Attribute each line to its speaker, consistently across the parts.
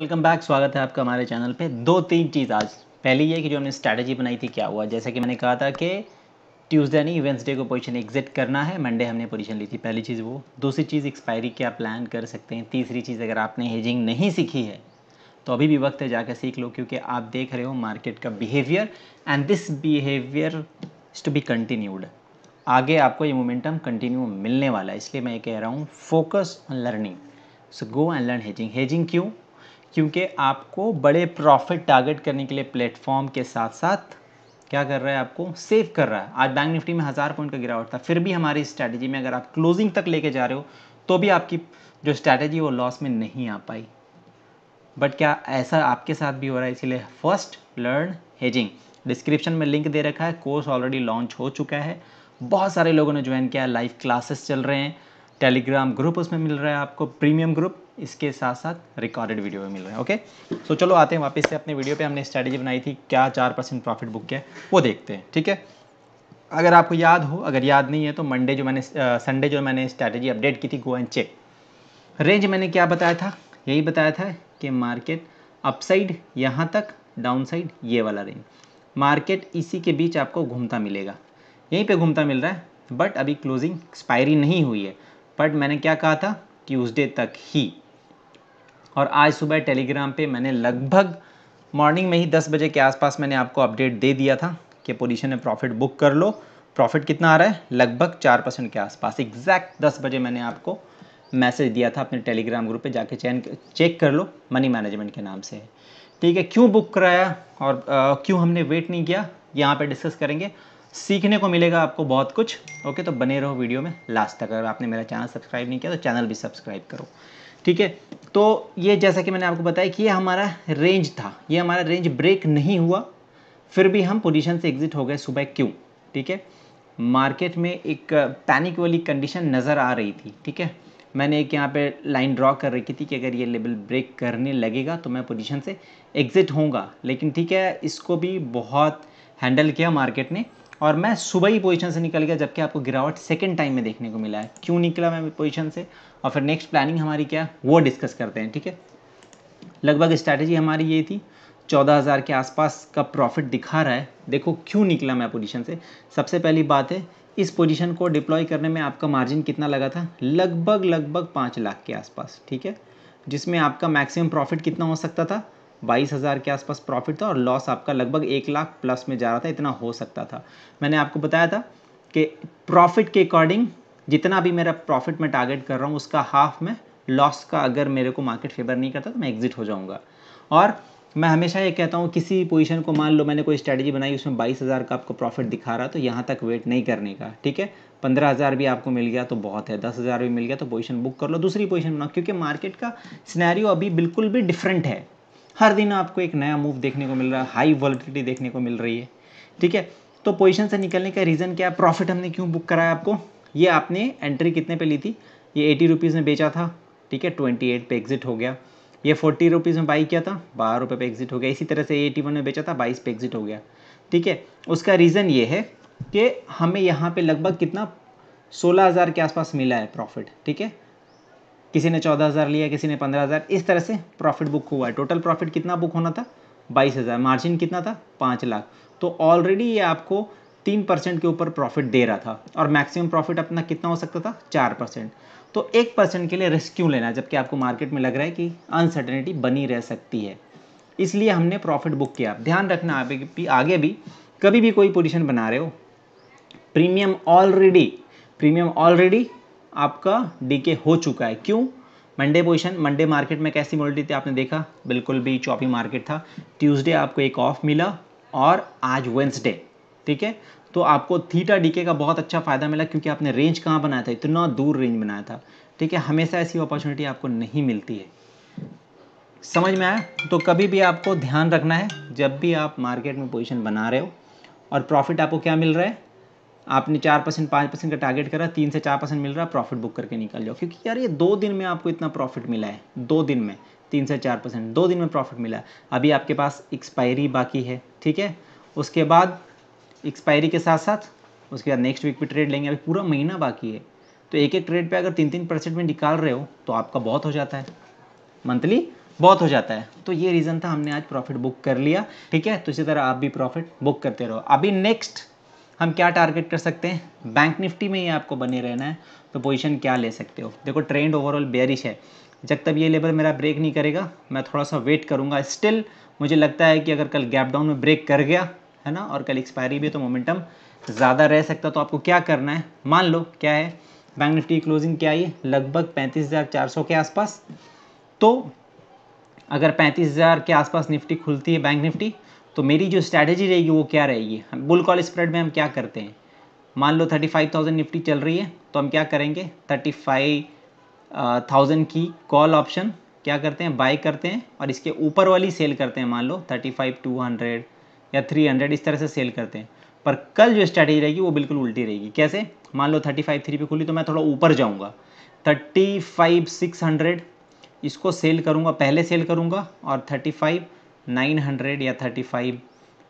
Speaker 1: welcome back स्वागत है आपका हमारे चैनल पे दो तीन चीज़ आज पहली ये कि जो हमने स्ट्रैटेजी बनाई थी क्या हुआ जैसे कि मैंने कहा था कि ट्यूसडे नहीं वेंसडे को पोजीशन एग्जिट करना है मंडे हमने पोजीशन ली थी पहली चीज़ वो दूसरी चीज़ एक्सपायरी क्या प्लान कर सकते हैं तीसरी चीज़ अगर आपने हेजिंग नहीं सीखी है तो अभी भी वक्त है जाकर सीख लो क्योंकि आप देख रहे हो मार्केट का behaviour and this behaviour is to be continued आगे आपको ये मोमेंटम कंटिन्यू मिलने वाला है इसलिए मैं ये कह रहा हूँ focus on learning so go and learn hedging hedging क्यों क्योंकि आपको बड़े प्रॉफिट टारगेट करने के लिए प्लेटफॉर्म के साथ साथ क्या कर रहा है आपको सेव कर रहा है आज बैंक निफ्टी में हज़ार पॉइंट का गिरावट था फिर भी हमारी स्ट्रैटेजी में अगर आप क्लोजिंग तक लेके जा रहे हो तो भी आपकी जो स्ट्रैटेजी वो लॉस में नहीं आ पाई बट क्या ऐसा आपके साथ भी हो रहा है इसीलिए फर्स्ट लर्न हेजिंग डिस्क्रिप्शन में लिंक दे रखा है कोर्स ऑलरेडी लॉन्च हो चुका है बहुत सारे लोगों ने ज्वाइन किया लाइव क्लासेस चल रहे हैं टेलीग्राम ग्रुप उसमें मिल रहा है आपको प्रीमियम ग्रुप इसके साथ साथ रिकॉर्डेड वीडियो में मिल रहे हैं ओके सो चलो आते हैं वापस से अपने वीडियो पे हमने स्ट्रैटेजी बनाई थी क्या चार परसेंट प्रॉफिट बुक किया वो देखते हैं ठीक है अगर आपको याद हो अगर याद नहीं है तो मंडे जो मैंने संडे जो मैंने स्ट्रैटेजी अपडेट की थी गो एंड चेक रेंज मैंने क्या बताया था यही बताया था कि मार्केट अपसाइड यहाँ तक डाउन ये वाला रेंज मार्केट इसी के बीच आपको घूमता मिलेगा यहीं पर घूमता मिल रहा है बट अभी क्लोजिंग एक्सपायरी नहीं हुई है बट मैंने क्या कहा था ट्यूजडे तक ही और आज सुबह टेलीग्राम पे मैंने लगभग मॉर्निंग में ही 10 बजे के आसपास मैंने आपको अपडेट दे दिया था कि पोजीशन में प्रॉफिट बुक कर लो प्रॉफिट कितना आ रहा है लगभग चार परसेंट के आसपास एग्जैक्ट दस बजे मैंने आपको मैसेज दिया था अपने टेलीग्राम ग्रुप पे जाके चैन चेक कर लो मनी मैनेजमेंट के नाम से ठीक है क्यों बुक कराया और क्यों हमने वेट नहीं किया यहाँ पर डिस्कस करेंगे सीखने को मिलेगा आपको बहुत कुछ ओके तो बने रहो वीडियो में लास्ट तक अगर आपने मेरा चैनल सब्सक्राइब नहीं किया तो चैनल भी सब्सक्राइब करो ठीक है तो ये जैसा कि मैंने आपको बताया कि ये हमारा रेंज था ये हमारा रेंज ब्रेक नहीं हुआ फिर भी हम पोजीशन से एग्जिट हो गए सुबह क्यों ठीक है मार्केट में एक पैनिक वाली कंडीशन नज़र आ रही थी ठीक है मैंने एक यहाँ पे लाइन ड्रॉ कर रखी थी कि अगर ये लेवल ब्रेक करने लगेगा तो मैं पोजीशन से एग्ज़िट होऊंगा लेकिन ठीक है इसको भी बहुत हैंडल किया मार्केट ने और मैं सुबह ही पोजीशन से निकल गया जबकि आपको गिरावट सेकेंड टाइम में देखने को मिला है क्यों निकला मैं पोजीशन से और फिर नेक्स्ट प्लानिंग हमारी क्या वो डिस्कस करते हैं ठीक है लगभग स्ट्रैटेजी हमारी ये थी चौदह हज़ार के आसपास का प्रॉफिट दिखा रहा है देखो क्यों निकला मैं पोजीशन से सबसे पहली बात है इस पोजीशन को डिप्लॉय करने में आपका मार्जिन कितना लगा था लगभग लगभग पाँच लाख के आसपास ठीक है जिसमें आपका मैक्सिमम प्रॉफिट कितना हो सकता था बाईस हज़ार के आसपास प्रॉफिट था और लॉस आपका लगभग एक लाख प्लस में जा रहा था इतना हो सकता था मैंने आपको बताया था कि प्रॉफिट के अकॉर्डिंग जितना भी मेरा प्रॉफिट मैं टारगेट कर रहा हूँ उसका हाफ में लॉस का अगर मेरे को मार्केट फेवर नहीं करता तो मैं एग्जिट हो जाऊँगा और मैं हमेशा ये कहता हूँ किसी पोजीशन को मान लो मैंने कोई स्ट्रैटेजी बनाई उसमें बाईस हज़ार का आपको प्रॉफिट दिखा रहा तो यहाँ तक वेट नहीं करने का ठीक है पंद्रह हज़ार भी आपको मिल गया तो बहुत है दस हज़ार भी मिल गया तो पोजीशन बुक कर लो दूसरी पोजीशन बनाओ क्योंकि मार्केट का सिनेरियो अभी बिल्कुल भी डिफरेंट है हर दिन आपको एक नया मूव देखने को मिल रहा है हाई वॉलिटिटी देखने को मिल रही है ठीक है तो पोजिशन से निकलने का रीज़न क्या है प्रॉफिट हमने क्यों बुक कराया आपको ये आपने एंट्री कितने पर ली थी ये एटी रुपीज़ में बेचा था ठीक है ट्वेंटी एट पे एग्जिट हो गया ये फोर्टी रुपीज़ में बाई किया था बारह रुपये पे एग्जिट हो गया इसी तरह से एटी वन में बेचा था बाईस पे एग्जिट हो गया ठीक है उसका रीज़न ये है कि हमें यहाँ पे लगभग कितना सोलह हज़ार के आसपास मिला है प्रॉफिट ठीक है किसी ने चौदह हज़ार लिया किसी ने पंद्रह हज़ार इस तरह से प्रॉफिट बुक हुआ है टोटल प्रॉफिट कितना बुक होना था बाईस हज़ार मार्जिन कितना था पाँच लाख तो ऑलरेडी ये आपको तीन परसेंट के ऊपर प्रॉफिट दे रहा था और मैक्सिमम प्रॉफिट अपना कितना हो सकता था चार परसेंट तो एक परसेंट के लिए रिस्क क्यों लेना जबकि आपको मार्केट में लग रहा है कि अनसर्टेनिटी बनी रह सकती है इसलिए हमने प्रॉफिट बुक किया ध्यान रखना आगे भी आगे भी कभी भी कोई पोजिशन बना रहे हो premium already premium already decay डीके हो चुका है क्यों मंडे पोजिशन मंडे मार्केट में कैसी मोडिटी थी आपने देखा बिल्कुल भी चॉपी मार्केट था ट्यूसडे आपको एक ऑफ मिला और आज वेंसडे ठीक है तो आपको थीटा डीके का बहुत अच्छा फ़ायदा मिला क्योंकि आपने रेंज कहाँ बनाया था इतना दूर रेंज बनाया था ठीक है हमेशा ऐसी अपॉर्चुनिटी आपको नहीं मिलती है समझ में आया तो कभी भी आपको ध्यान रखना है जब भी आप मार्केट में पोजिशन बना रहे हो और प्रॉफिट आपको क्या मिल रहा है आपने चार परसेंट पाँच परसेंट का टारगेट करा तीन से चार परसेंट मिल रहा है प्रॉफिट बुक करके निकल जाओ क्योंकि यार ये दो दिन में आपको इतना प्रॉफिट मिला है दो दिन में तीन से चार परसेंट दो दिन में प्रॉफिट मिला है अभी आपके पास एक्सपायरी बाकी है ठीक है उसके बाद एक्सपायरी के साथ साथ उसके बाद नेक्स्ट वीक पे ट्रेड लेंगे अभी पूरा महीना बाकी है तो एक एक ट्रेड पे अगर तीन तीन परसेंट में निकाल रहे हो तो आपका बहुत हो जाता है मंथली बहुत हो जाता है तो ये रीज़न था हमने आज प्रॉफिट बुक कर लिया ठीक है तो इसी तरह आप भी प्रॉफिट बुक करते रहो अभी नेक्स्ट हम क्या टारगेट कर सकते हैं बैंक निफ्टी में ही आपको बने रहना है तो पोजीशन क्या ले सकते हो देखो ट्रेंड ओवरऑल बेरिश है जब तक ये लेवल मेरा ब्रेक नहीं करेगा मैं थोड़ा सा वेट करूँगा स्टिल मुझे लगता है कि अगर कल गैप डाउन में ब्रेक कर गया है ना और कल एक्सपायरी भी तो मोमेंटम ज़्यादा रह सकता तो आपको क्या करना है मान लो क्या है बैंक निफ्टी की क्लोजिंग क्या आई लगभग पैंतीस हज़ार चार सौ के आसपास तो अगर पैंतीस हज़ार के आसपास निफ्टी खुलती है बैंक निफ्टी तो मेरी जो स्ट्रैटेजी रहेगी वो क्या रहेगी बुल कॉल स्प्रेड में हम क्या करते हैं मान लो थर्टी फाइव थाउजेंड निफ्टी चल रही है तो हम क्या करेंगे थर्टी फाइव थाउजेंड की कॉल ऑप्शन क्या करते हैं बाय करते हैं और इसके ऊपर वाली सेल करते हैं मान लो थर्टी फाइव टू हंड्रेड या थ्री हंड्रेड इस तरह से सेल करते हैं पर कल जो स्ट्रैटेजी रहेगी वो बिल्कुल उल्टी रहेगी कैसे मान लो थर्टी फाइव थ्री पे खुली तो मैं थोड़ा ऊपर जाऊँगा थर्टी फाइव सिक्स हंड्रेड इसको सेल करूँगा पहले सेल करूँगा और थर्टी फाइव नाइन हंड्रेड या थर्टी फाइव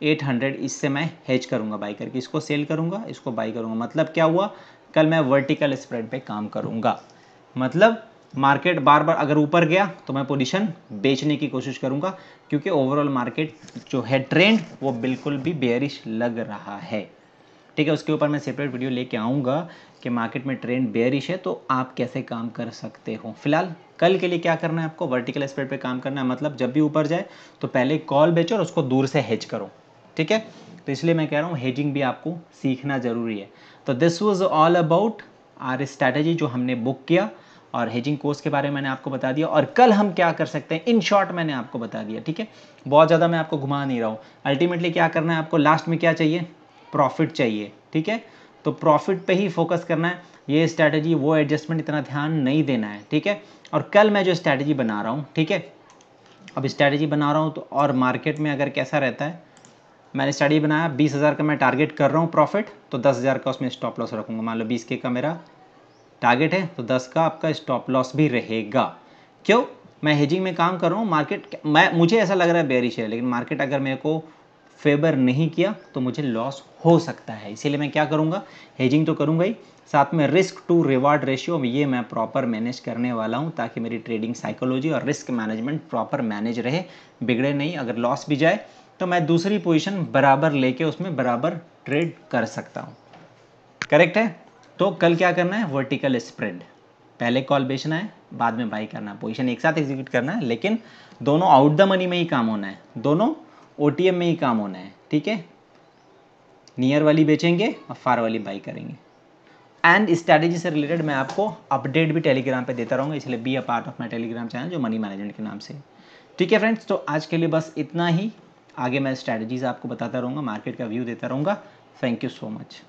Speaker 1: एट हंड्रेड इससे मैं हेज करूँगा बाई करके इसको सेल करूँगा इसको बाई करूँगा मतलब क्या हुआ कल मैं वर्टिकल स्प्रेड पे काम करूँगा मतलब मार्केट बार बार अगर ऊपर गया तो मैं पोजीशन बेचने की कोशिश करूँगा क्योंकि ओवरऑल मार्केट जो है ट्रेंड वो बिल्कुल भी बेरिश लग रहा है ठीक है उसके ऊपर मैं सेपरेट वीडियो लेके आऊँगा कि मार्केट में ट्रेंड बेरिश है तो आप कैसे काम कर सकते हो फिलहाल कल के लिए क्या करना है आपको वर्टिकल स्प्रेड पे काम करना है मतलब जब भी ऊपर जाए तो पहले कॉल बेचो और उसको दूर से हेज करो ठीक है तो इसलिए मैं कह रहा हूँ हेजिंग भी आपको सीखना ज़रूरी है तो this was all about our strategy जो हमने बुक किया और हेजिंग कोर्स के बारे में मैंने आपको बता दिया और कल हम क्या कर सकते हैं इन शॉर्ट मैंने आपको बता दिया ठीक है बहुत ज़्यादा मैं आपको घुमा नहीं रहा हूँ अल्टीमेटली क्या करना है आपको लास्ट में क्या चाहिए प्रॉफिट चाहिए ठीक है तो प्रॉफिट पे ही फोकस करना है ये स्ट्रैटेजी वो एडजस्टमेंट इतना ध्यान नहीं देना है ठीक है और कल मैं जो स्ट्रैटेजी बना रहा हूँ ठीक है अब स्ट्रैटेजी बना रहा हूँ तो और मार्केट में अगर कैसा रहता है मैंने स्टडी बनाया बीस हज़ार का मैं टारगेट कर रहा हूँ प्रॉफिट तो दस हज़ार का उसमें स्टॉप लॉस रखूँगा मान लो बीस के का मेरा टारगेट है तो दस का आपका स्टॉप लॉस भी रहेगा क्यों मैं हेजिंग में काम कर रहा हूँ मार्केट मैं मुझे ऐसा लग रहा है बेरिश है लेकिन मार्केट अगर मेरे को फेवर नहीं किया तो मुझे लॉस हो सकता है इसीलिए मैं क्या करूँगा हेजिंग तो करूँगा ही साथ में रिस्क टू रिवार्ड रेशियो ये मैं प्रॉपर मैनेज करने वाला हूँ ताकि मेरी ट्रेडिंग साइकोलॉजी और रिस्क मैनेजमेंट प्रॉपर मैनेज रहे बिगड़े नहीं अगर लॉस भी जाए तो मैं दूसरी पोजिशन बराबर लेके उसमें बराबर ट्रेड कर सकता हूँ करेक्ट है तो कल क्या करना है वर्टिकल स्प्रेड पहले कॉल बेचना है बाद में बाई करना है पोजिशन एक साथ एग्जीक्यूट करना है लेकिन दोनों आउट द मनी में ही काम होना है दोनों ओ में ही काम होना है ठीक है नियर वाली बेचेंगे और फार वाली बाई करेंगे एंड स्ट्रैटेजी से रिलेटेड मैं आपको अपडेट भी टेलीग्राम पे देता रहूँगा इसलिए be a part of my Telegram channel जो मनी मैनेजमेंट के नाम से ठीक है फ्रेंड्स तो आज के लिए बस इतना ही आगे मैं स्ट्रैटेजीज आपको बताता रहूँगा मार्केट का व्यू देता रहूँगा थैंक यू सो मच